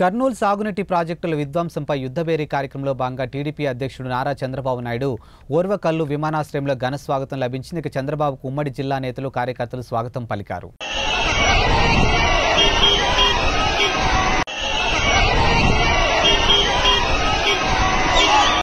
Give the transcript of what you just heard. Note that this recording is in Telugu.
కర్నూలు సాగునీటి ప్రాజెక్టుల విధ్వంసంపై యుద్ధబేరీ కార్యక్రమంలో భాగంగా టీడీపీ అధ్యక్షుడు నారా చంద్రబాబు నాయుడు ఓర్వకల్లు విమానాశ్రయంలో ఘన స్వాగతం లభించింది చంద్రబాబుకు ఉమ్మడి జిల్లా నేతలు కార్యకర్తలు స్వాగతం పలికారు